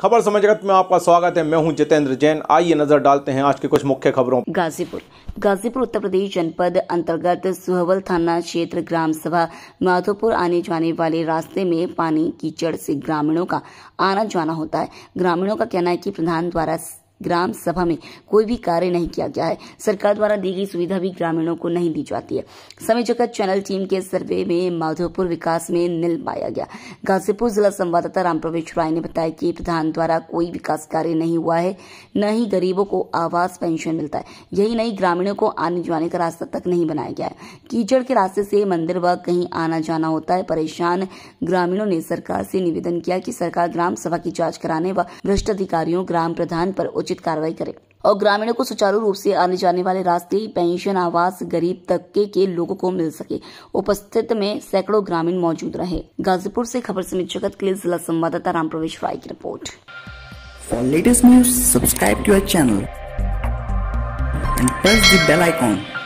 खबर समय जगत में आपका स्वागत है मैं हूं जितेंद्र जैन आइए नजर डालते हैं आज की कुछ मुख्य खबरों गाजीपुर गाजीपुर उत्तर प्रदेश जनपद अंतर्गत सुहवल थाना क्षेत्र ग्राम सभा माधोपुर आने जाने वाले रास्ते में पानी कीचड़ से ग्रामीणों का आना जाना होता है ग्रामीणों का कहना है कि प्रधान द्वारा ग्राम सभा में कोई भी कार्य नहीं किया गया है सरकार द्वारा दी गई सुविधा भी ग्रामीणों को नहीं दी जाती है समय जगत चैनल टीम के सर्वे में माधोपुर विकास में नील पाया गया गाजीपुर जिला संवाददाता राम प्रवेश राय ने बताया कि प्रधान द्वारा कोई विकास कार्य नहीं हुआ है न ही गरीबों को आवास पेंशन मिलता है यही नहीं ग्रामीणों को आने जाने का रास्ता तक नहीं बनाया गया है कीचड़ के रास्ते से मंदिर व कहीं आना जाना होता है परेशान ग्रामीणों ने सरकार से निवेदन किया कि सरकार ग्राम सभा की जांच कराने व भ्रष्ट अधिकारियों ग्राम प्रधान पर उच्च उचित कार्रवाई करे और ग्रामीणों को सुचारू रूप से आने जाने वाले रास्ते पेंशन आवास गरीब तबके के लोगों को मिल सके उपस्थित में सैकड़ों ग्रामीण मौजूद रहे गाजीपुर से खबर समित जगत के लिए जिला संवाददाता राम प्रवेश राय की report for latest news subscribe to channel and press the bell icon